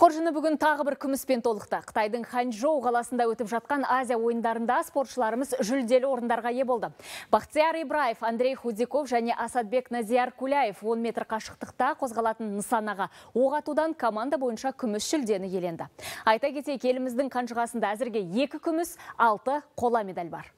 қоржыны бүгін тағы бір күміспен толықты. Қытайдың Ханчжоу қаласында өтіп жатқан Азия ойындарында спортшыларымыз жүлделі орындарға е болды. Бақтияр Ибраев, Андрей Худиков және Асадбек Назияр Куляев 10 метр қашықтықта қозғалатын нысанаға оқ атудан команда бойынша күміс жүлдені еленді. Айта кетейік, еліміздің қанжығасында әзірге екі күміс, алты қола медаль бар.